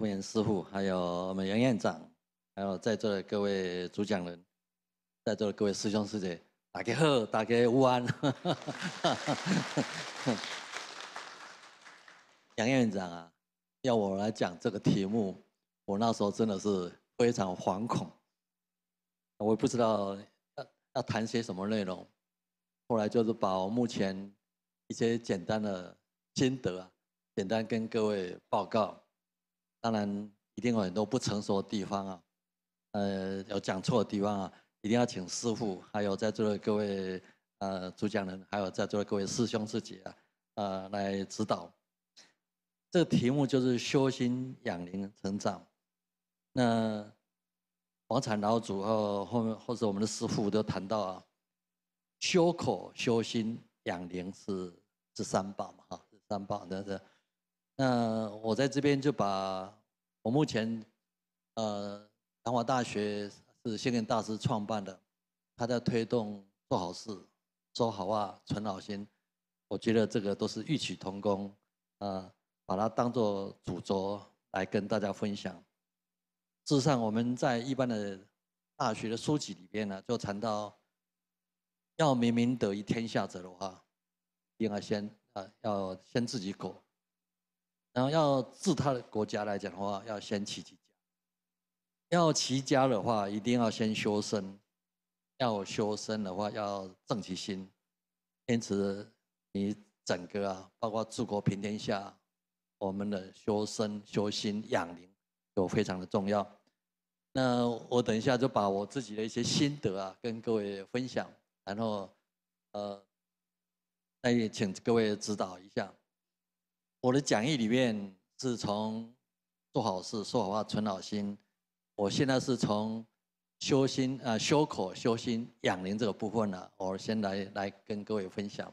傅言师傅，还有我们杨院长，还有在座的各位主讲人，在座的各位师兄师姐，大家好，大家午安。杨院长啊，要我来讲这个题目，我那时候真的是非常惶恐，我也不知道要谈些什么内容。后来就是把我目前一些简单的心得啊，简单跟各位报告。当然，一定有很多不成熟的地方啊，呃，有讲错的地方啊，一定要请师傅，还有在座的各位呃主讲人，还有在座的各位师兄师姐啊，呃，来指导。这个题目就是修心养灵成长。那王禅老祖和后面或者我们的师傅都谈到啊，修口、修心、养灵是是三宝嘛，哈，三宝，这是。那我在这边就把我目前，呃，南华大学是先跟大师创办的，他在推动做好事、说好话、存好心，我觉得这个都是异曲同工啊，把它当做主轴来跟大家分享。事实上，我们在一般的大学的书籍里边呢，就谈到要明明德于天下者，的话，应该先啊，要先自己苟。然后要治他的国家来讲的话，要先齐家；要齐家的话，一定要先修身；要修身的话，要正其心。因此，你整个啊，包括治国平天下，我们的修身、修心、养灵，都非常的重要。那我等一下就把我自己的一些心得啊，跟各位分享，然后呃，那也请各位指导一下。我的讲义里面是从做好事、说好话、存好心。我现在是从修心啊、修口、修心养灵这个部分呢，我先来来跟各位分享。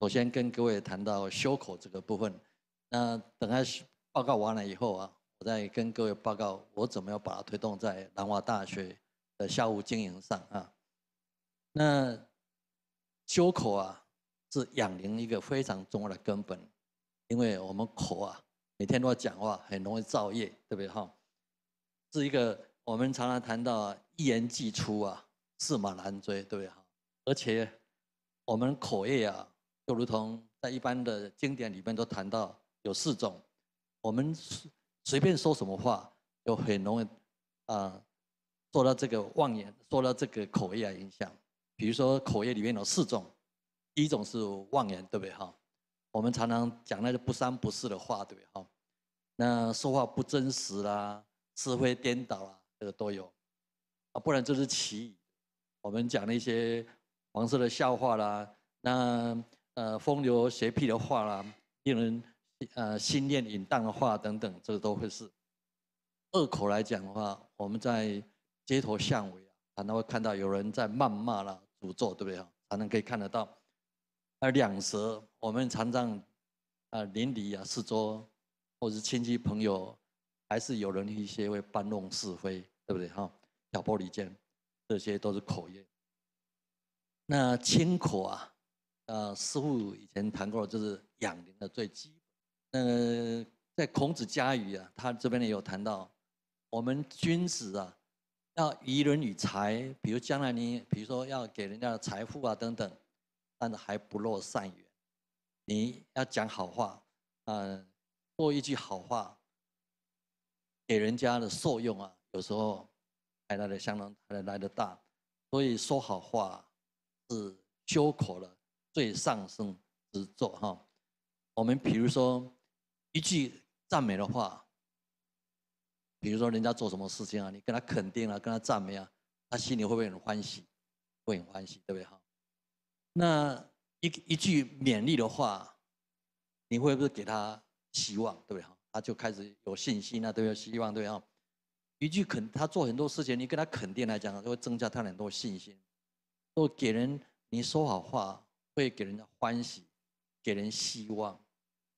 首先跟各位谈到修口这个部分。那等下报告完了以后啊，我再跟各位报告我怎么样把它推动在南华大学的校务经营上啊。那修口啊，是养灵一个非常重要的根本。因为我们口啊，每天都要讲话，很容易造业，对不对哈？是一个我们常常谈到“一言既出啊，驷马难追”，对不对哈？而且我们口业啊，就如同在一般的经典里面都谈到有四种，我们随便说什么话，就很容易啊，受到这个妄言，受到这个口业影响。比如说口业里面有四种，第一种是妄言，对不对哈？我们常常讲那些不三不四的话，对不对哈？那说话不真实啦，是非颠倒啦，这个都有啊。不然这是奇。我们讲那些黄色的笑话啦，那呃风流邪僻的话啦，令人呃心念淫荡的话等等，这个都会是。恶口来讲的话，我们在街头巷尾啊，常会看到有人在谩骂啦、诅咒，对不对啊？常常可以看得到。而两舌。我们常常，啊，邻里啊，四周，或是亲戚朋友，还是有人一些会搬弄是非，对不对？哈，挑拨离间，这些都是口业。那清口啊，呃，师傅以前谈过，就是养灵的最基本。那在《孔子家语》啊，他这边也有谈到，我们君子啊，要宜人与财，比如将来你，比如说要给人家的财富啊等等，但是还不落善于。你要讲好话，啊，说一句好话，给人家的受用啊，有时候带来的相当来的大，所以说好话是修口的最上升之作哈。我们比如说一句赞美的话，比如说人家做什么事情啊，你跟他肯定啊，跟他赞美啊，他心里会不会很欢喜？会很欢喜，对不对哈？那。一一句勉励的话，你会不会给他希望？对不对？他就开始有信心，对都对？希望，不对？一句肯，他做很多事情，你跟他肯定来讲，就会增加他很多信心。都给人你说好话，会给人家欢喜，给人希望，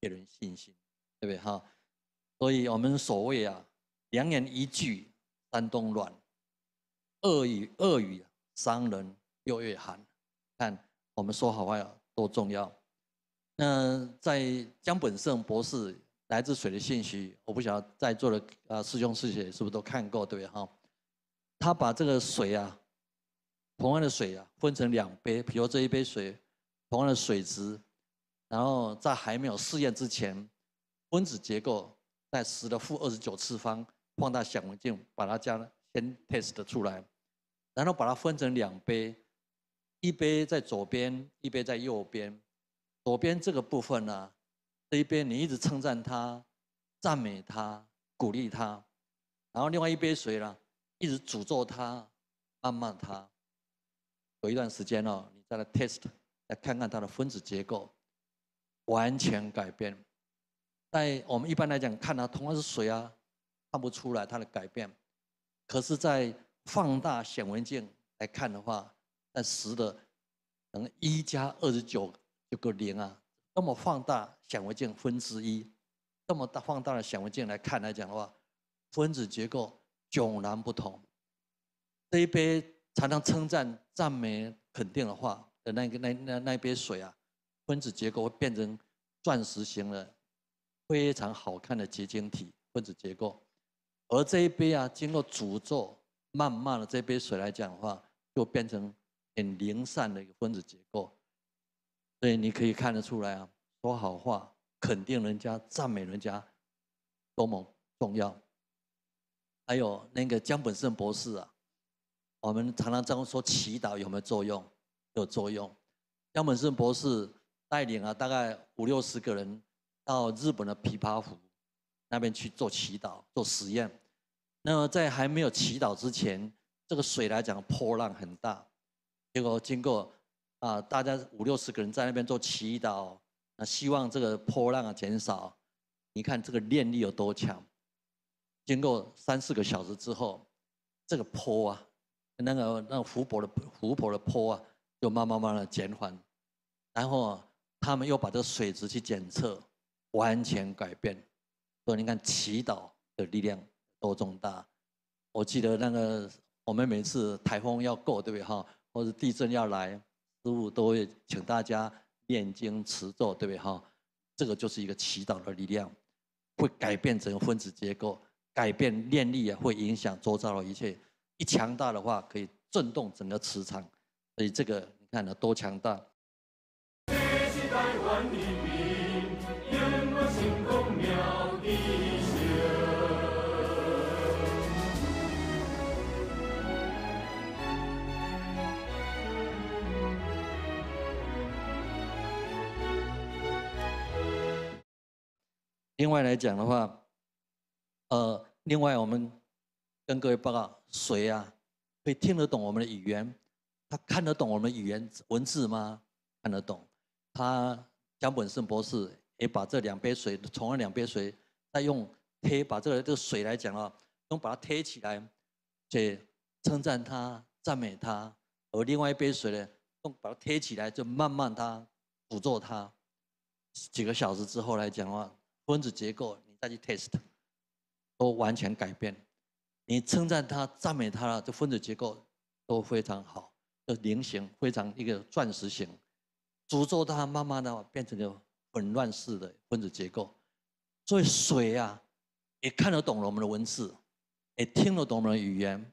给人信心，对不对？哈，所以我们所谓啊，良言一句三冬暖，恶语恶语伤人六月寒。看。我们说好话有多重要！那在江本胜博士来自水的信息，我不晓得在座的呃师兄师姐是不是都看过，对哈？他把这个水啊，同样的水啊，分成两杯，比如这一杯水，同样的水质，然后在还没有试验之前，分子结构在十的负二十九次方放大显微镜把它加先 test 出来，然后把它分成两杯。一杯在左边，一杯在右边。左边这个部分呢，这一杯你一直称赞他、赞美他、鼓励他，然后另外一杯水呢，一直诅咒他、谩骂他。有一段时间哦，你再来 test 来看看它的分子结构，完全改变。但我们一般来讲，看到同样是水啊，看不出来它的改变。可是，在放大显微镜来看的话，那十的，等于一加二十九就个零啊。那么放大显微镜分之一，这么大放大的显微镜来看来讲的话，分子结构迥然不同。这一杯常常称赞、赞美、肯定的话的那个那那那杯水啊，分子结构会变成钻石型的，非常好看的结晶体分子结构。而这一杯啊，经过诅咒、慢慢的这杯水来讲的话，就变成。很零散的一个分子结构，所以你可以看得出来啊，说好话、肯定人家、赞美人家，多么重要。还有那个江本胜博士啊，我们常常样说祈祷有没有作用？有作用。江本胜博士带领了大概五六十个人到日本的琵琶湖那边去做祈祷做实验。那么在还没有祈祷之前，这个水来讲波浪很大。结果经过啊，大家五六十个人在那边做祈祷，那希望这个波浪啊减少。你看这个念力有多强？经过三四个小时之后，这个坡啊，那个那湖泊的湖泊的坡啊，就慢慢慢的减缓。然后他们又把这个水质去检测，完全改变。所以你看祈祷的力量多重大！我记得那个我们每次台风要过，对不对哈？或者地震要来，师傅都会请大家念经持咒，对不对哈？这个就是一个祈祷的力量，会改变整个分子结构，改变念力啊，会影响周遭的一切。一强大的话，可以震动整个磁场，所以这个你看呢，多强大！另外来讲的话，呃，另外我们跟各位报告，水啊，会听得懂我们的语言，他看得懂我们语言文字吗？看得懂。他江本胜博士也把这两杯水，同样两杯水，再用贴把这个这个水来讲啊，用把它贴起来，且称赞他、赞美他。而另外一杯水呢，用把它贴起来，就慢慢他捕捉他。几个小时之后来讲的话，分子结构，你再去 test，都完全改变。你称赞他、赞美他了，这分子结构都非常好，就菱形，非常一个钻石形。诅咒他，慢慢的变成个混乱式的分子结构。所以水啊，也看得懂了我们的文字，也听得懂我们的语言。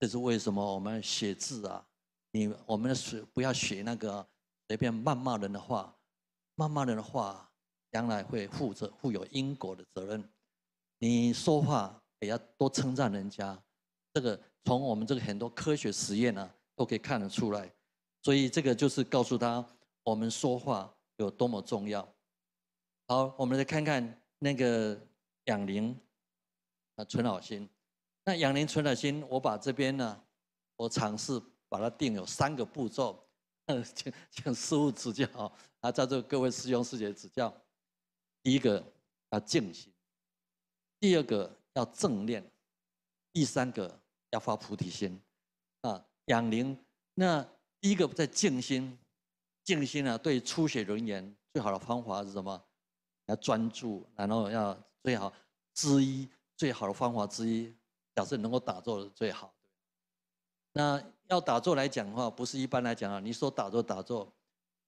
这是为什么我们写字啊？你我们的水不要写那个随便谩骂人的话，谩骂人的话。将来会负责负有因果的责任。你说话也要多称赞人家，这个从我们这个很多科学实验呢都可以看得出来。所以这个就是告诉他我们说话有多么重要。好，我们来看看那个养灵啊存好心。那养灵存好心，我把这边呢，我尝试把它定有三个步骤，请请师傅指教啊，在座各位师兄师姐指教。第一个要静心，第二个要正念，第三个要发菩提心，啊，养灵。那第一个在静心，静心啊，对出血人员最好的方法是什么？要专注，然后要最好之一最好的方法之一，表示能够打坐是最好。那要打坐来讲的话，不是一般来讲啊，你说打坐打坐，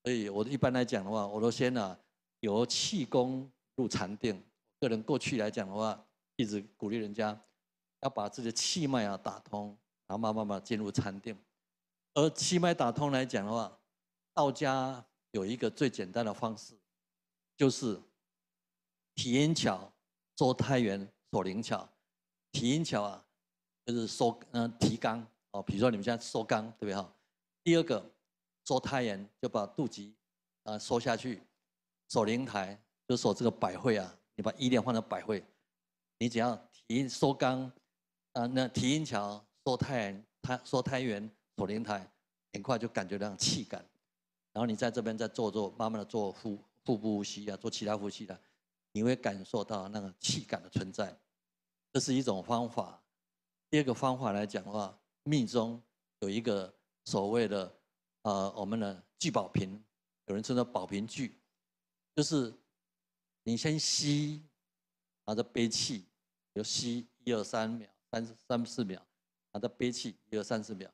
所以我一般来讲的话，我都先啊。由气功入禅定，个人过去来讲的话，一直鼓励人家要把自己的气脉啊打通，然后慢慢慢进入禅定。而气脉打通来讲的话，道家有一个最简单的方式，就是提阴桥、做太元锁灵桥。提阴桥啊，就是收嗯提肛哦，比如说你们现在收肛对不对哈？第二个，做太元就把肚脐啊收下去。守灵台就守这个百会啊，你把意念换成百会，你只要提收肛啊，那提阴桥收太，太说太元守灵台，很快就感觉到气感，然后你在这边再做做，慢慢的做腹腹部呼吸啊，做其他呼吸的，你会感受到那个气感的存在，这是一种方法。第二个方法来讲的话，密宗有一个所谓的呃，我们的聚宝瓶，有人称作宝瓶聚。就是，你先吸，然后再憋气，有吸一二三秒，三三四秒，然后再憋气一二三四秒，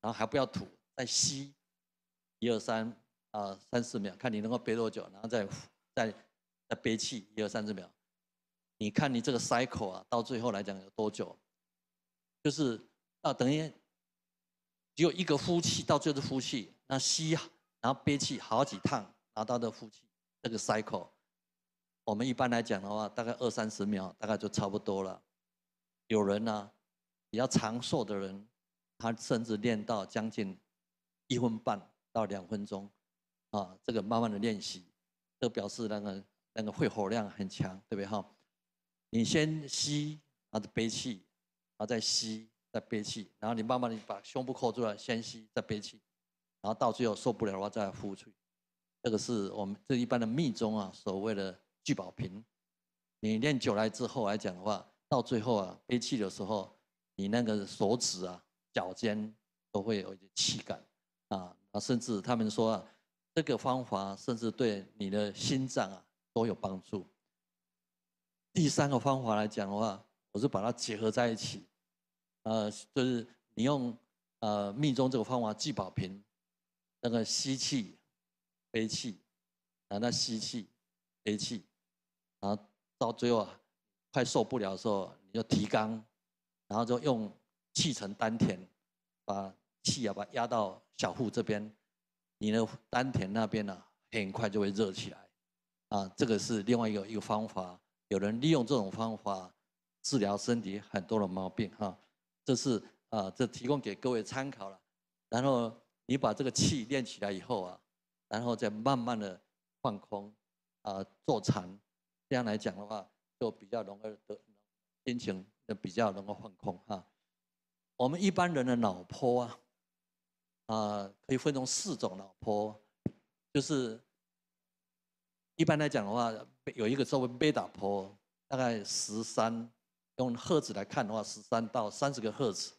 然后还不要吐，再吸一二三啊三四秒，看你能够憋多久，然后再再再憋气一二三四秒，你看你这个 cycle 啊，到最后来讲有多久？就是啊，等于只有一个呼气，到最后是呼气，那吸，然后憋气好几趟，然后到的呼气。这个 cycle，我们一般来讲的话，大概二三十秒，大概就差不多了。有人呢，比较长寿的人，他甚至练到将近一分半到两分钟，啊，这个慢慢的练习，这表示那个那个肺活量很强，对不对哈？你先吸，然后憋气，然后再吸，再憋气，然后你慢慢的把胸部扣住，了，先吸，再憋气，然后到最后受不了的话，再呼出去。这个是我们这一般的密宗啊，所谓的聚宝瓶，你练久来之后来讲的话，到最后啊，憋气的时候，你那个手指啊、脚尖都会有一些气感啊，啊，甚至他们说，啊，这个方法甚至对你的心脏啊都有帮助。第三个方法来讲的话，我是把它结合在一起，呃，就是你用呃密宗这个方法聚宝瓶，那个吸气。吸气，啊，那吸气，吸气，然后到最后快受不了的时候，你就提肛，然后就用气沉丹田，把气啊，把压到小腹这边，你的丹田那边呢，很快就会热起来，啊，这个是另外一个一个方法，有人利用这种方法治疗身体很多的毛病哈，这是啊，这提供给各位参考了，然后你把这个气练起来以后啊。然后再慢慢的放空，啊，坐禅，这样来讲的话，就比较容易得心情，就比较能够放空哈。我们一般人的脑波啊，啊，可以分成四种脑波，就是一般来讲的话，有一个稍微贝塔波，大概十三，用赫兹来看的话，十三到三十个赫兹，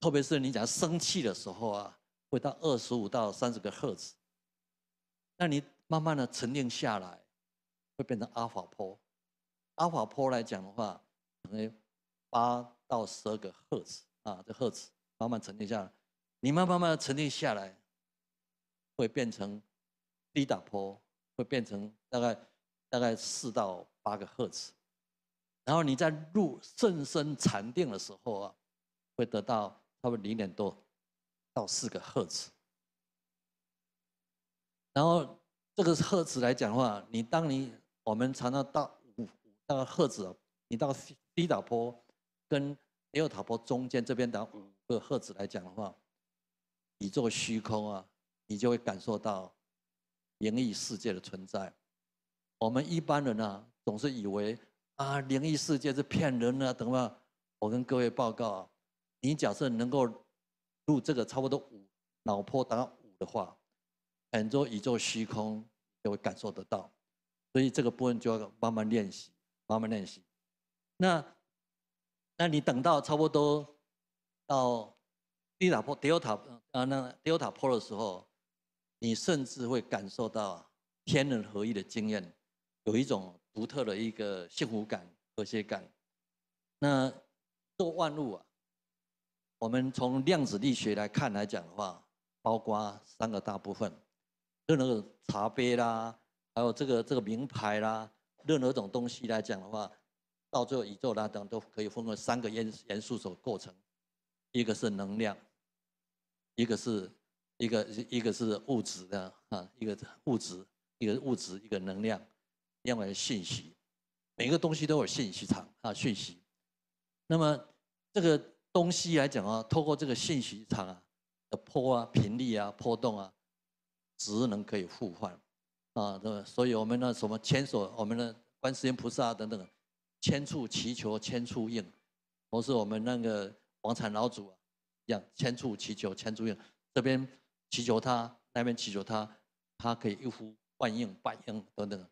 特别是你讲生气的时候啊。会到二十五到三十个赫兹，那你慢慢的沉淀下来，会变成阿法波。阿法波来讲的话，可能八到十二个赫兹啊，这赫兹慢慢沉淀下来，你慢慢慢的沉淀下来，会变成低打波，会变成大概大概四到八个赫兹。然后你在入正身禅定的时候啊，会得到差不多零点多。到四个赫兹，然后这个赫兹来讲的话，你当你我们常常到五那个赫兹，你到低打坡跟 L 塔坡中间这边打五个赫兹来讲的话，你做虚空啊，你就会感受到灵异世界的存在。我们一般人呢，总是以为啊，灵异世界是骗人啊，对吗？我跟各位报告啊，你假设能够。入这个差不多五脑波达到五的话，很多宇宙虚空就会感受得到，所以这个部分就要慢慢练习，慢慢练习。那，那你等到差不多到低脑波 delta 啊，那 delta 波的时候，你甚至会感受到天人合一的经验，有一种独特的一个幸福感、和谐感。那做万物啊。我们从量子力学来看来讲的话，包括三个大部分，任何茶杯啦，还有这个这个名牌啦，任何一种东西来讲的话，到最后宇宙啦等都可以分为三个元元素所构成，一个是能量，一个是一个一个是物质的啊，一个物质，一个物质，一个能量，另外信息，每个东西都有信息场啊，讯息，那么这个。东西来讲啊，透过这个信息场啊的波啊、频率啊、波动啊，职能可以互换啊，那所以我们那什么千手，我们的观世音菩萨等等，千处祈求千处应；同时我们那个王禅老祖一样，千处祈求千处应。这边祈求他，那边祈求他，他可以一呼万应、百应等等，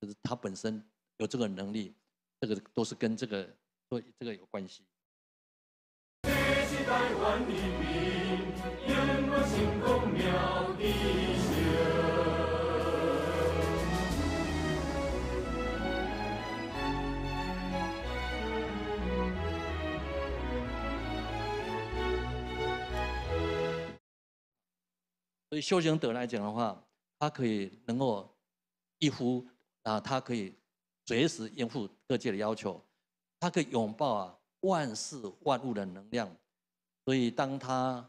就是他本身有这个能力。这个都是跟这个，所以这个有关系。的所以修行德来讲的话，他可以能够一呼啊，他可以随时应付各界的要求，他可以拥抱啊万事万物的能量。所以，当他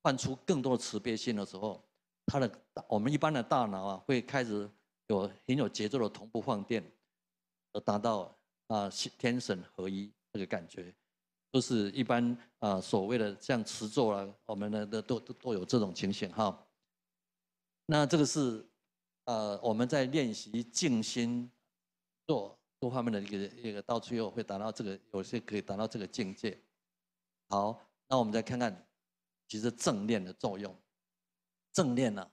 换出更多的慈悲心的时候，他的我们一般的大脑啊，会开始有很有节奏的同步放电，而达到啊天神合一这个感觉，就是一般啊所谓的像持咒啊，我们的的都都有这种情形哈。那这个是呃我们在练习静心做多方面的一个一个到最后会达到这个有些可以达到这个境界。好，那我们再看看，其实正念的作用，正念呢，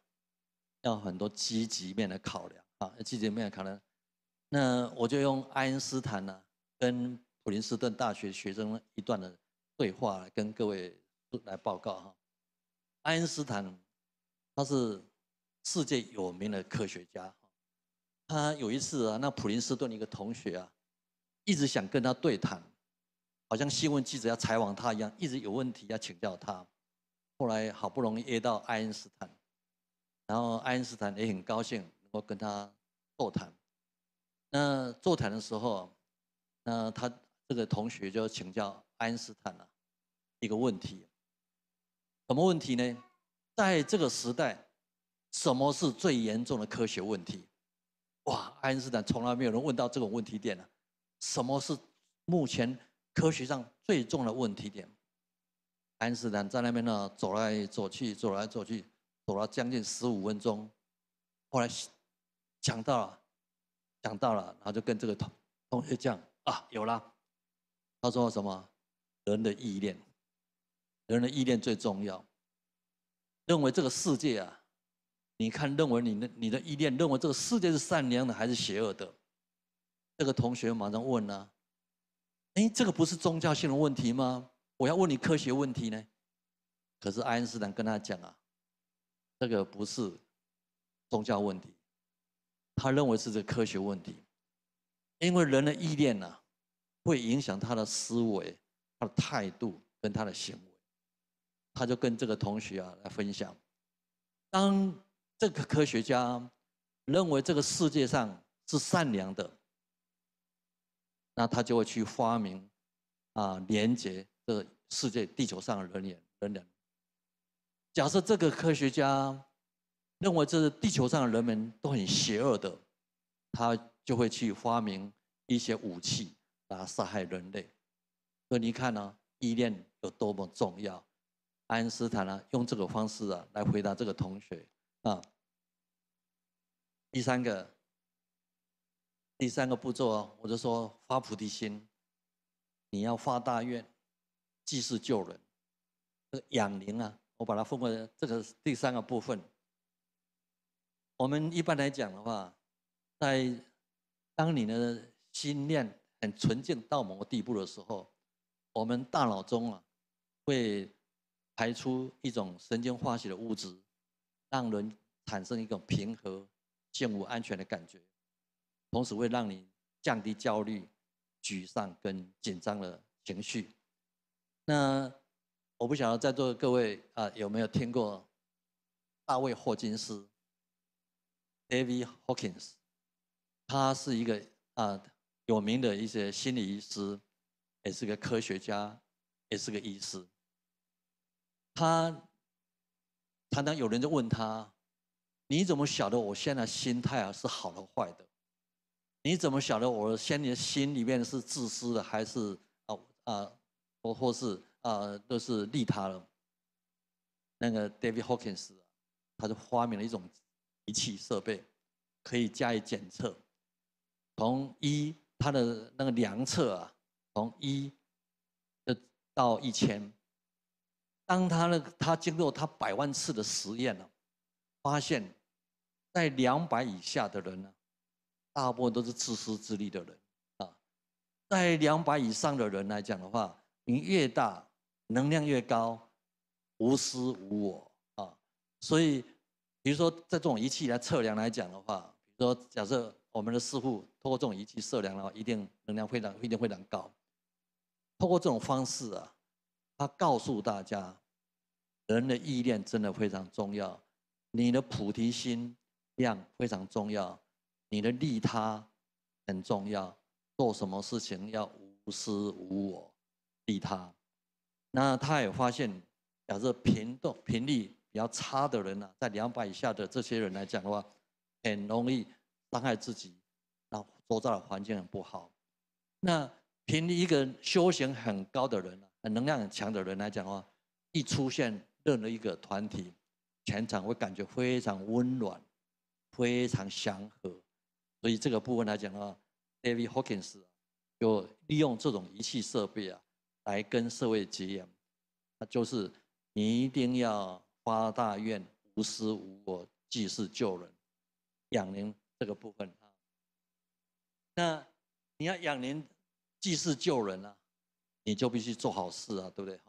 要很多积极面的考量啊，要积极面的考量。那我就用爱因斯坦呢，跟普林斯顿大学学生一段的对话，来跟各位来报告哈。爱因斯坦他是世界有名的科学家，他有一次啊，那普林斯顿的一个同学啊，一直想跟他对谈。好像新闻记者要采访他一样，一直有问题要请教他。后来好不容易约到爱因斯坦，然后爱因斯坦也很高兴能够跟他座谈。那座谈的时候，那他这个同学就请教爱因斯坦了一个问题：什么问题呢？在这个时代，什么是最严重的科学问题？哇，爱因斯坦从来没有人问到这种问题点呢。什么是目前？科学上最重的问题点，安斯坦在那边呢，走来走去，走来走去，走了将近十五分钟，后来想到了，想到了，然后就跟这个同同学讲啊，有了，他说什么，人的意念，人的意念最重要，认为这个世界啊，你看，认为你的你的意念，认为这个世界是善良的还是邪恶的，这个同学马上问呢。哎，这个不是宗教性的问题吗？我要问你科学问题呢。可是爱因斯坦跟他讲啊，这个不是宗教问题，他认为是个科学问题，因为人的意念呢，会影响他的思维、他的态度跟他的行为。他就跟这个同学啊来分享，当这个科学家认为这个世界上是善良的。那他就会去发明啊，连接这个世界、地球上的人人。假设这个科学家认为这是地球上的人们都很邪恶的，他就会去发明一些武器来杀害人类。所以你看呢，依恋有多么重要。爱因斯坦呢，用这个方式啊来回答这个同学啊。第三个。第三个步骤啊，我就说发菩提心，你要发大愿，济世救人，这个养灵啊，我把它分为这个第三个部分。我们一般来讲的话，在当你的心念很纯净到某个地步的时候，我们大脑中啊会排出一种神经化学的物质，让人产生一种平和、静无安全的感觉。同时会让你降低焦虑、沮丧跟紧张的情绪。那我不晓得在座的各位啊有没有听过大卫霍金斯 （David Hawkins）？他是一个啊有名的一些心理医师，也是个科学家，也是个医师。他常常有人就问他：“你怎么晓得我现在心态啊是好的坏的？”你怎么晓得我先你心里面是自私的还是啊啊，或或是啊都是利他的？那个 David Hawkins，他就发明了一种仪器设备，可以加以检测。从一他的那个量测啊，从一就到一千，当他个，他经过他百万次的实验呢，发现，在两百以下的人呢。大部分都是自私自利的人啊，在两百以上的人来讲的话，你越大能量越高，无私无我啊。所以，比如说在这种仪器来测量来讲的话，比如说假设我们的师傅通过这种仪器测量的话，一定能量非常一定非常高。通过这种方式啊，他告诉大家，人的意念真的非常重要，你的菩提心量非常重要。你的利他很重要，做什么事情要无私无我，利他。那他也发现，假设频动频率比较差的人呢，在两百以下的这些人来讲的话，很容易伤害自己，那所遭的环境很不好。那频率一个修行很高的人，能量很强的人来讲的话，一出现任何一个团体，全场会感觉非常温暖，非常祥和。所以这个部分来讲呢，David Hawkins 就利用这种仪器设备啊，来跟社会结缘。那就是你一定要发大愿，无私无我，济世救人、养灵这个部分。那你要养灵、济世救人啊，你就必须做好事啊，对不对？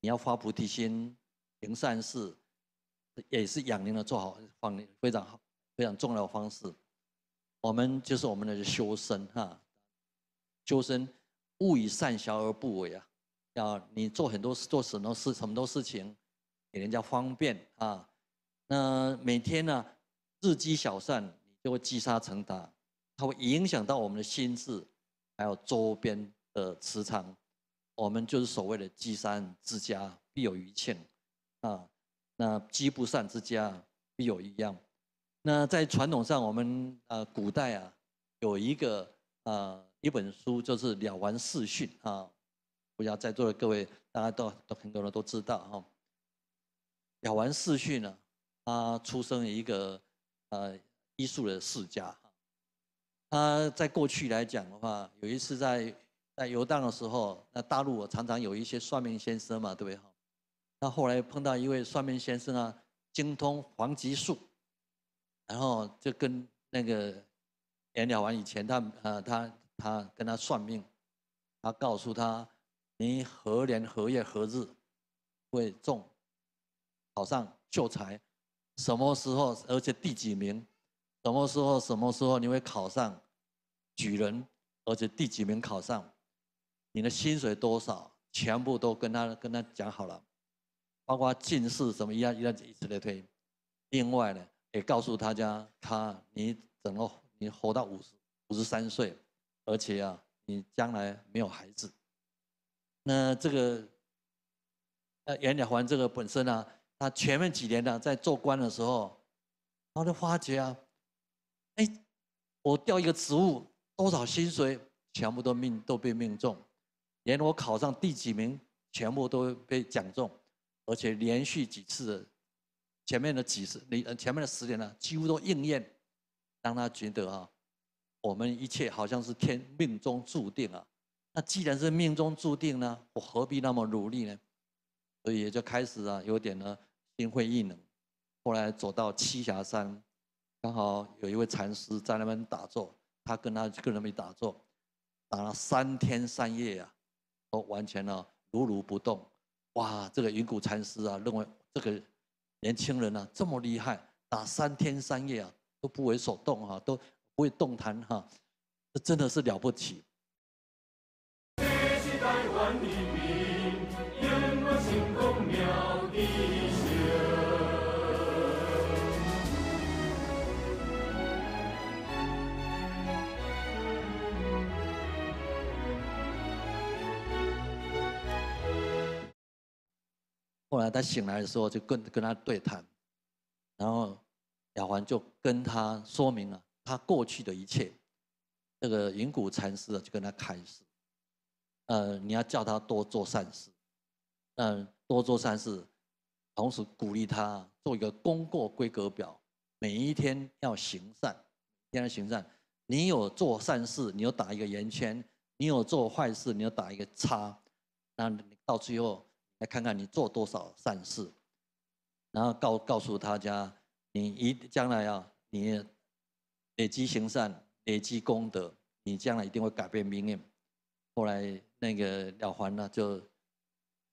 你要发菩提心、行善事，也是养灵的做好方，非常好、非常重要的方式。我们就是我们的修身哈，修身，勿以善小而不为啊！要你做很多事，做什么事，很多事情，给人家方便啊。那每天呢，日积小善，就会积沙成塔，它会影响到我们的心智，还有周边的磁场。我们就是所谓的积善之家，必有余庆啊。那积不善之家，必有一殃。那在传统上，我们呃古代啊有一个呃一本书，就是《了凡四训》啊。我在座的各位，大家都都很多人都知道哈。《了凡四训》呢，他出生于一个呃医术的世家。他在过去来讲的话，有一次在在游荡的时候，那大陆常常有一些算命先生嘛，对不对哈？后来碰到一位算命先生啊，精通黄极术。然后就跟那个演料完以前，他呃，他他跟他算命，他告诉他你何年何月何日会中考上秀才，什么时候而且第几名，什么时候什么时候你会考上举人，而且第几名考上，你的薪水多少，全部都跟他跟他讲好了，包括进士什么一样一样以此类推，另外呢。也告诉大家，他你等到你活到五十五十三岁，而且啊，你将来没有孩子。那这个，呃，袁了凡这个本身呢，他前面几年呢，在做官的时候，他就发觉啊，哎，我调一个职务，多少薪水，全部都命都被命中，连我考上第几名，全部都被奖中，而且连续几次。前面的几十，你前面的十年呢，几乎都应验，让他觉得啊，我们一切好像是天命中注定啊。那既然是命中注定呢，我何必那么努力呢？所以也就开始啊，有点呢心灰意冷。后来走到栖霞山，刚好有一位禅师在那边打坐，他跟他跟那边打坐，打了三天三夜啊，都完全呢如如不动。哇，这个云谷禅师啊，认为这个。年轻人啊，这么厉害，打三天三夜啊，都不为所动啊，都不会动弹哈，这真的是了不起。后来他醒来的时候，就跟跟他对谈，然后亚皇就跟他说明了他过去的一切。这个云谷禅师啊，就跟他开始，呃，你要叫他多做善事，嗯，多做善事，同时鼓励他做一个功过规格表，每一天要行善，天天行善。你有做善事，你就打一个圆圈；你有做坏事，你就打一个叉。那到最后。来看看你做多少善事，然后告告诉大家，你一将来啊，你累积行善，累积功德，你将来一定会改变命运。后来那个了凡呢，就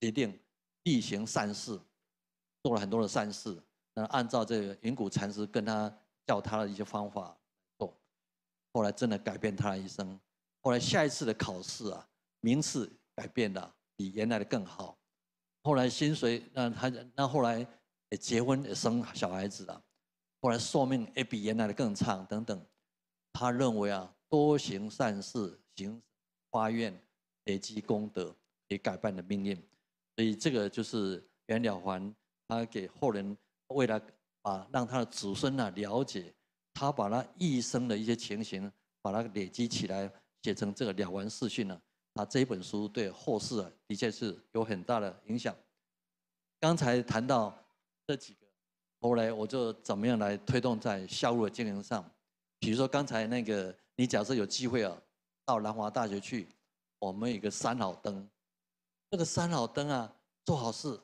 决定力行善事，做了很多的善事，那按照这个云谷禅师跟他教他的一些方法做，后来真的改变他的一生。后来下一次的考试啊，名次改变了，比原来的更好。后来薪水，那他那后来也结婚也生小孩子了，后来寿命也比原来的更长等等。他认为啊，多行善事，行发愿累积功德，也改变了命运。所以这个就是袁了凡他给后人，为了把让他的子孙呢了解他把他一生的一些情形把它累积起来写成这个《了凡四训》啊。啊，这一本书对后世啊，的确是有很大的影响。刚才谈到这几个，后来我就怎么样来推动在校务经营上？比如说刚才那个，你假设有机会啊，到南华大学去，我们有个三老灯，那个三老灯啊，做好事，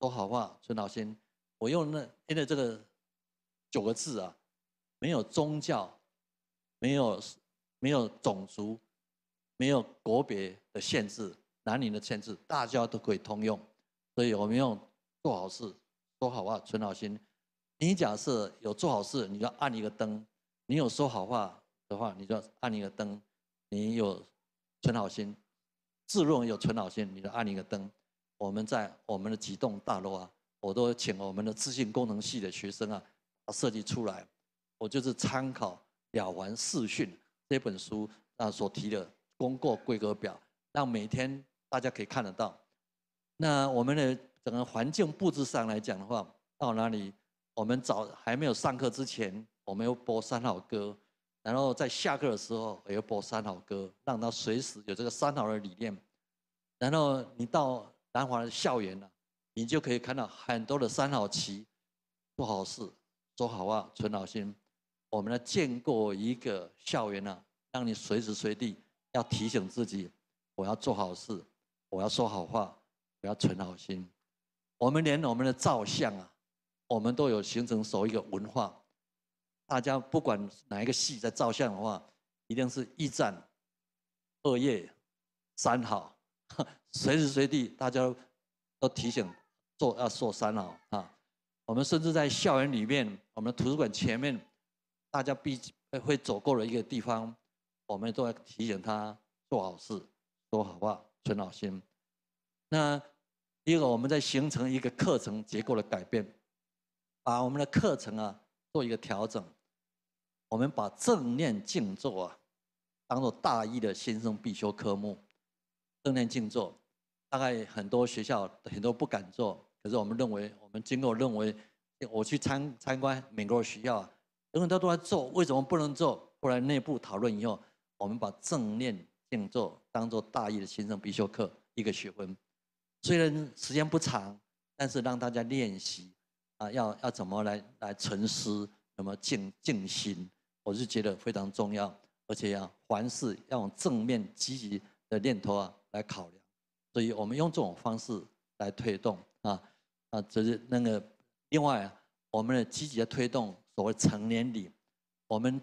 说好话，存好心。我用那因为这个九个字啊，没有宗教，没有没有种族。没有国别的限制，男女的限制，大家都可以通用。所以，我们用做好事、说好话、存好心。你假设有做好事，你就按一个灯；你有说好话的话，你就按一个灯；你有存好心，自认为有存好心，你就按一个灯。我们在我们的几栋大楼啊，我都请我们的资讯功能系的学生啊，设计出来。我就是参考《了凡四训》这本书啊所提的。公告规格表，让每天大家可以看得到。那我们的整个环境布置上来讲的话，到哪里我们早还没有上课之前，我们又播三好歌，然后在下课的时候要播三好歌，让他随时有这个三好的理念。然后你到南华的校园呢，你就可以看到很多的三好旗，做好事，说好话，存好心。我们呢，建构一个校园呢，让你随时随地。要提醒自己，我要做好事，我要说好话，我要存好心。我们连我们的照相啊，我们都有形成所一个文化。大家不管哪一个系在照相的话，一定是一站、二业、三好。随时随地，大家都提醒做要说三好啊。我们甚至在校园里面，我们的图书馆前面，大家必会走过了一个地方。我们都要提醒他做好事，说好话，存好心。那第二个，我们在形成一个课程结构的改变，把我们的课程啊做一个调整。我们把正念静坐啊当做大一的新生必修科目。正念静坐，大概很多学校很多不敢做，可是我们认为，我们经过认为，我去参参观美国的学校，啊，有很多都在做，为什么不能做？后来内部讨论以后。我们把正念静坐当做大一的新生必修课一个学分，虽然时间不长，但是让大家练习啊，要要怎么来来沉思，怎么静静心，我是觉得非常重要，而且要凡事要用正面积极的念头啊来考量，所以我们用这种方式来推动啊啊，这是那个另外啊，我们的积极的推动所谓成年礼，我们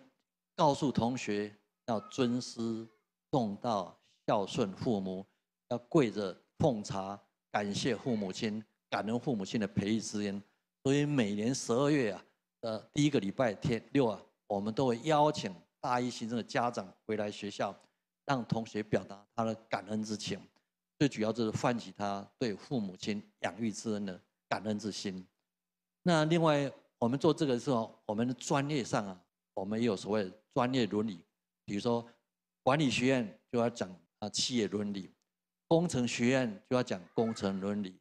告诉同学。要尊师重道，孝顺父母，要跪着奉茶感谢父母亲，感恩父母亲的培育之恩。所以每年十二月啊，呃，第一个礼拜天六啊，我们都会邀请大一新生的家长回来学校，让同学表达他的感恩之情，最主要就是唤起他对父母亲养育之恩的感恩之心。那另外，我们做这个时候，我们的专业上啊，我们也有所谓专业伦理。比如说，管理学院就要讲啊企业伦理，工程学院就要讲工程伦理，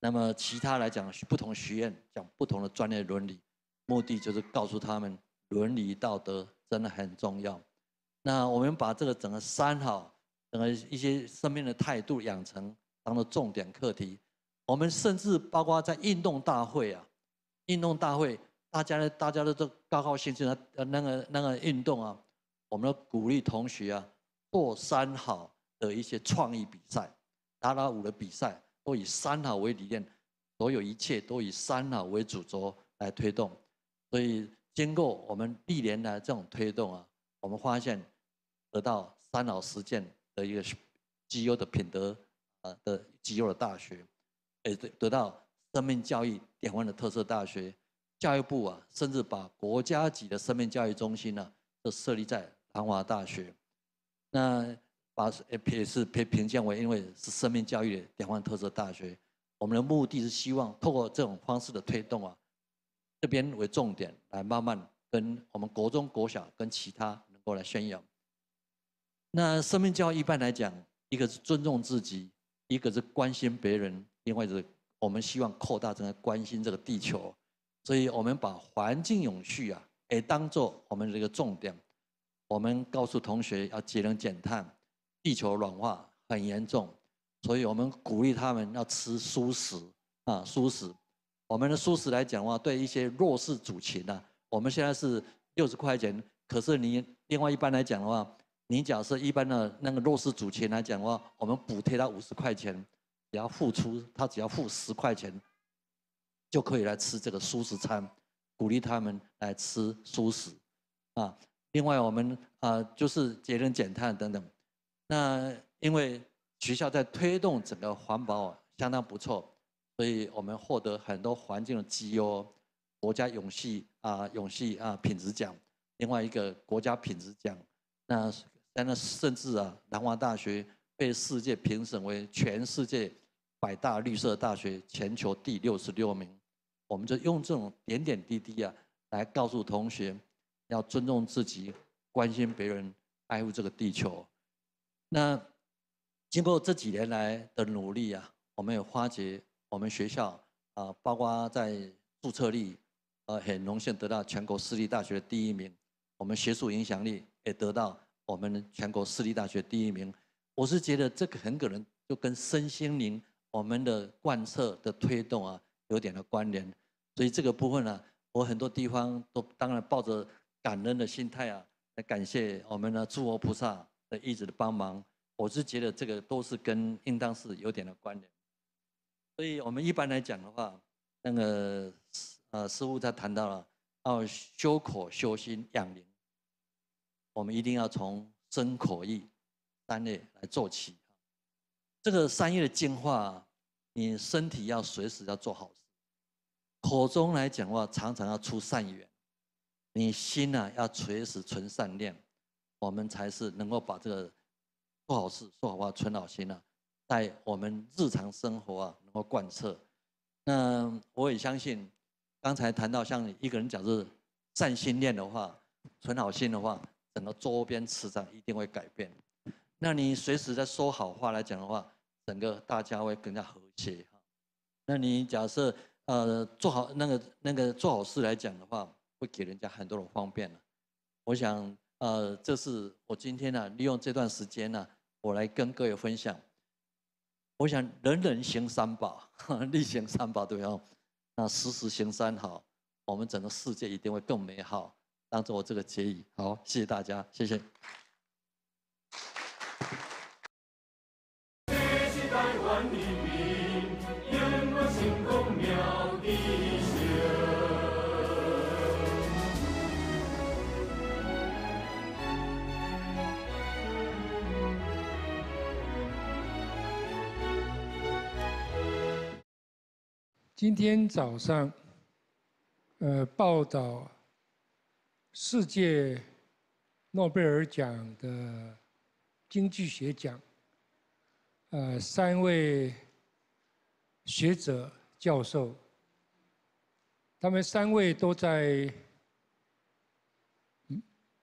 那么其他来讲不同学院讲不同的专业伦理，目的就是告诉他们伦理道德真的很重要。那我们把这个整个三好，整个一些生命的态度养成当做重点课题。我们甚至包括在运动大会啊，运动大会大家大家都都高高兴兴的，那个那个运动啊。我们鼓励同学啊，做三好的一些创意比赛、打打舞的比赛，都以三好为理念，所有一切都以三好为主轴来推动。所以，经过我们历年来这种推动啊，我们发现得到三好实践的一个绩优的品德啊的绩优的大学，呃，得到生命教育典范的特色大学，教育部啊，甚至把国家级的生命教育中心呢。是设立在南华大学，那把是被是评评鉴为，因为是生命教育的典范特色大学。我们的目的是希望透过这种方式的推动啊，这边为重点来慢慢跟我们国中、国小跟其他能够来宣扬。那生命教育一般来讲，一个是尊重自己，一个是关心别人，另外是我们希望扩大正在关心这个地球，所以我们把环境永续啊。也当做我们这个重点，我们告诉同学要节能减碳，地球暖化很严重，所以我们鼓励他们要吃素食啊，素食。我们的素食来讲的话，对一些弱势族群呢，我们现在是六十块钱，可是你另外一般来讲的话，你假设一般的那个弱势族群来讲的话，我们补贴他五十块钱，只要付出他只要付十块钱，就可以来吃这个素食餐。鼓励他们来吃素食，啊，另外我们啊就是节能减碳等等。那因为学校在推动整个环保相当不错，所以我们获得很多环境的绩优，国家永续啊永续啊品质奖，另外一个国家品质奖。那在那甚至啊南华大学被世界评审为全世界百大绿色大学，全球第六十六名。我们就用这种点点滴滴啊，来告诉同学，要尊重自己，关心别人，爱护这个地球。那经过这几年来的努力啊，我们也发觉我们学校啊，包括在注册率，呃，很荣幸得到全国私立大学第一名。我们学术影响力也得到我们全国私立大学第一名。我是觉得这个很可能就跟身心灵我们的贯彻的推动啊，有点的关联。所以这个部分呢，我很多地方都当然抱着感恩的心态啊，来感谢我们的诸佛菩萨的一直的帮忙。我是觉得这个都是跟应当是有点的关联。所以我们一般来讲的话，那个呃师傅他谈到了要修口、修心、养灵，我们一定要从身、口、意三业来做起。这个三业的净化，你身体要随时要做好。口中来讲话，常常要出善缘，你心呢，要随时存善念，我们才是能够把这个做好事、说好话、存好心呢，在我们日常生活啊能够贯彻。那我也相信，刚才谈到像一个人假设善心念的话，存好心的话，整个周边磁场一定会改变。那你随时在说好话来讲的话，整个大家会更加和谐。那你假设。呃，做好那个那个做好事来讲的话，会给人家很多的方便了。我想，呃，这是我今天呢，利用这段时间呢，我来跟各位分享。我想，人人行三宝，力行三宝对哦，那时时行三好，我们整个世界一定会更美好。当做我这个结语，好，谢谢大家，谢谢。今天早上，呃，报道世界诺贝尔奖的经济学奖，呃，三位学者教授，他们三位都在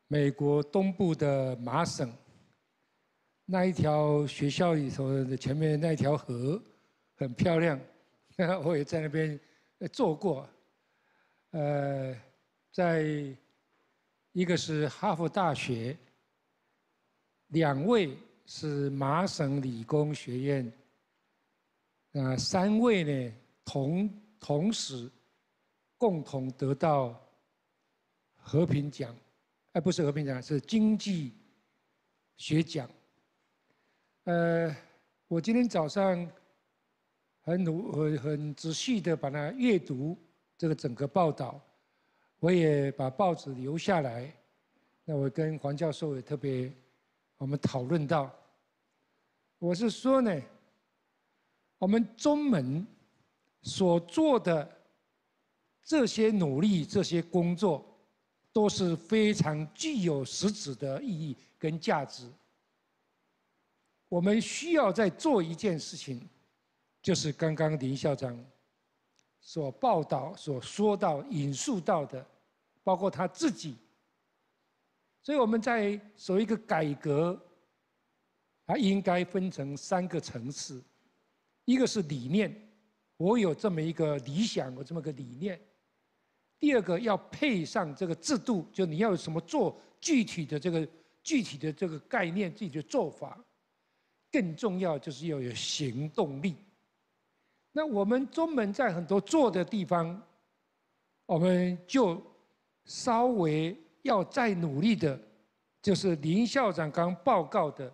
美国东部的麻省那一条学校里头的前面那一条河，很漂亮。我也在那边做过，呃，在一个是哈佛大学，两位是麻省理工学院，啊，三位呢同同时共同得到和平奖，哎，不是和平奖，是经济学奖。呃，我今天早上。很努很很仔细的把它阅读这个整个报道，我也把报纸留下来。那我跟黄教授也特别，我们讨论到，我是说呢，我们中门所做的这些努力、这些工作都是非常具有实质的意义跟价值。我们需要在做一件事情。就是刚刚林校长所报道、所说到、引述到的，包括他自己。所以我们在谓一个改革，它应该分成三个层次：一个是理念，我有这么一个理想，我这么个理念；第二个要配上这个制度，就你要有什么做具体的这个具体的这个概念、具体的做法；更重要就是要有行动力。那我们中门在很多做的地方，我们就稍微要再努力的，就是林校长刚报告的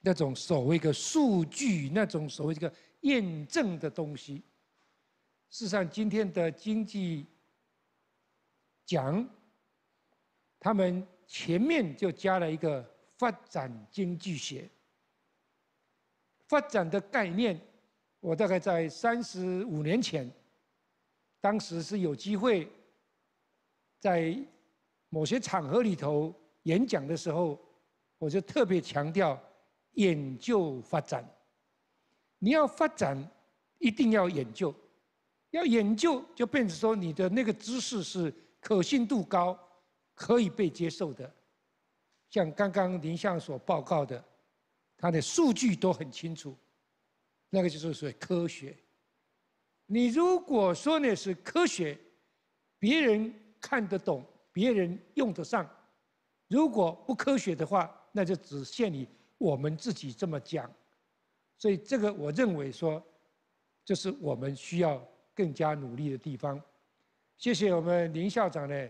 那种所谓一个数据，那种所谓这个验证的东西。事实上，今天的经济讲，他们前面就加了一个发展经济学，发展的概念。我大概在三十五年前，当时是有机会在某些场合里头演讲的时候，我就特别强调研究发展。你要发展，一定要研究；要研究，就变成说你的那个知识是可信度高，可以被接受的。像刚刚林相所报告的，他的数据都很清楚。那个就是所谓科学。你如果说那是科学，别人看得懂，别人用得上；如果不科学的话，那就只限于我们自己这么讲。所以这个我认为说，这是我们需要更加努力的地方。谢谢我们林校长呢，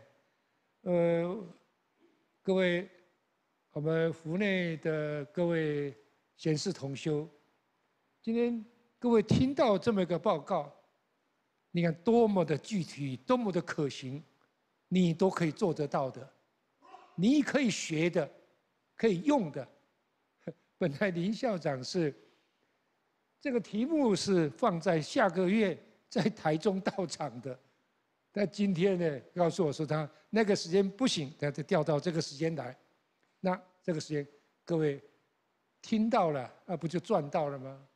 呃，各位，我们湖内的各位贤士同修。今天各位听到这么一个报告，你看多么的具体，多么的可行，你都可以做得到的，你可以学的，可以用的。本来林校长是这个题目是放在下个月在台中到场的，但今天呢，告诉我说他那个时间不行，他就调到这个时间来。那这个时间各位听到了，那不就赚到了吗？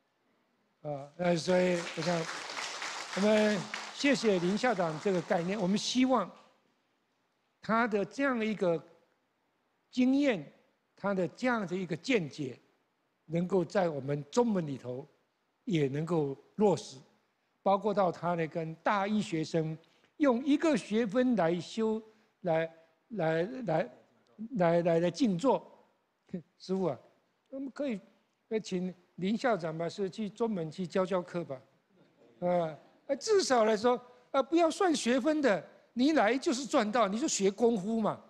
啊，呃，所以我想，我们谢谢林校长这个概念。我们希望他的这样的一个经验，他的这样的一个见解，能够在我们中文里头也能够落实，包括到他那跟大一学生用一个学分来修，来来来来来来静坐，师傅啊，我们可以来请。林校长嘛，是去专门去教教课吧，啊，呃，至少来说，啊，不要算学分的，你来就是赚到，你就学功夫嘛，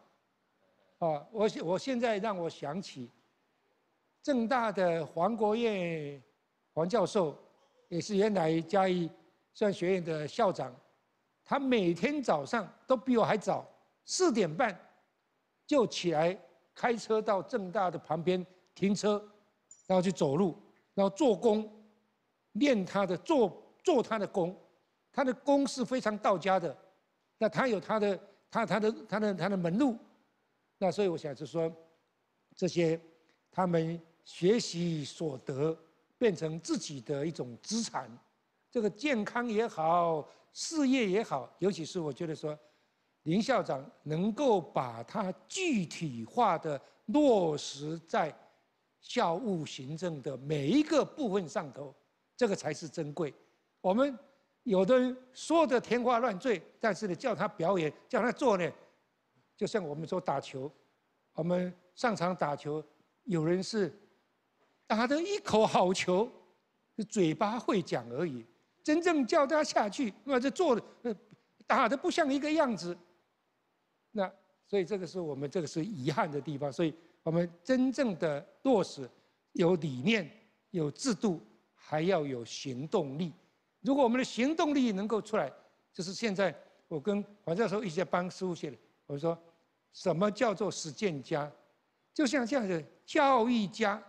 啊，我我现在让我想起，正大的黄国业黄教授，也是原来嘉义商学院的校长，他每天早上都比我还早，四点半就起来开车到正大的旁边停车，然后去走路。然后做工，练他的做做他的功，他的功是非常道家的，那他有他的他他的他的他的门路，那所以我想就说，这些他们学习所得变成自己的一种资产，这个健康也好，事业也好，尤其是我觉得说，林校长能够把它具体化的落实在。校务行政的每一个部分上头，这个才是珍贵。我们有的人说的天花乱坠，但是呢，叫他表演、叫他做呢，就像我们说打球，我们上场打球，有人是打得一口好球，嘴巴会讲而已，真正叫他下去，那这就做的打的不像一个样子。所以这个是我们这个是遗憾的地方。所以我们真正的落实有理念、有制度，还要有行动力。如果我们的行动力能够出来，就是现在我跟黄教授一起在帮师傅写的。我说，什么叫做实践家？就像这样的教育家，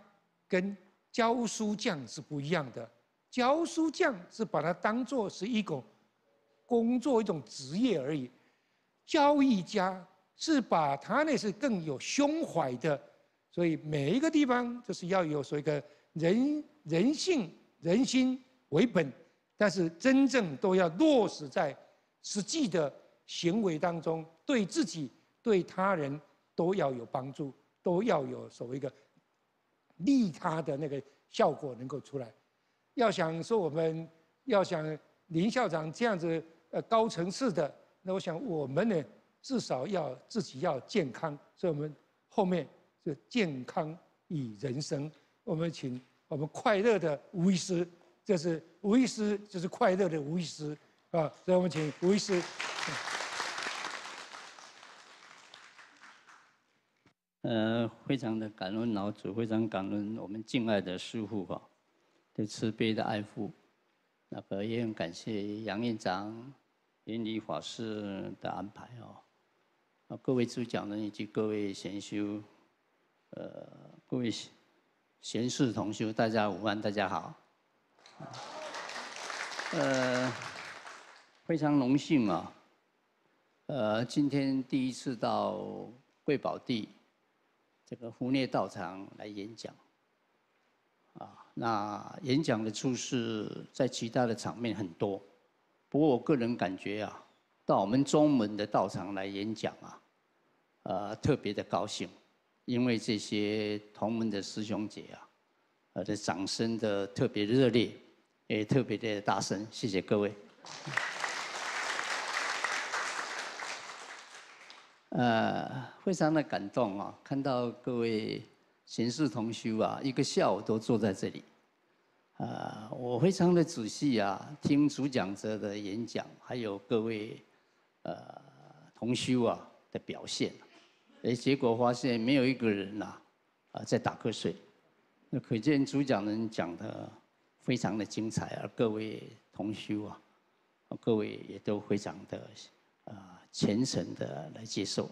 跟教书匠是不一样的。教书匠是把它当做是一种工作、一种职业而已，教育家。是把他那是更有胸怀的，所以每一个地方就是要有所谓一个人人性人心为本，但是真正都要落实在实际的行为当中，对自己对他人都要有帮助，都要有所谓一个利他的那个效果能够出来。要想说我们要想林校长这样子呃高层次的，那我想我们呢。至少要自己要健康，所以我们后面是健康与人生。我们请我们快乐的吴医师，这是吴医师，就是快乐的吴医师啊。所以我们请吴医师。呃，非常的感恩老祖，非常感恩我们敬爱的师父哈，对慈悲的爱护，那个也很感谢杨院长、云里法师的安排哦。啊，各位主讲人以及各位贤修，呃，各位贤士同修，大家午安，大家好。呃，非常荣幸啊，呃，今天第一次到贵宝地这个胡涅道场来演讲。啊，那演讲的处事在其他的场面很多，不过我个人感觉啊。到我们中门的道场来演讲啊，呃，特别的高兴，因为这些同门的师兄姐啊，呃，掌声的特别热烈，也特别的大声，谢谢各位。呃，非常的感动啊，看到各位前事同修啊，一个下午都坐在这里，啊，我非常的仔细啊，听主讲者的演讲，还有各位。呃，同修啊的表现，哎，结果发现没有一个人呐，啊，在打瞌睡，那可见主讲人讲的非常的精彩，而各位同修啊，各位也都非常的啊虔诚的来接受。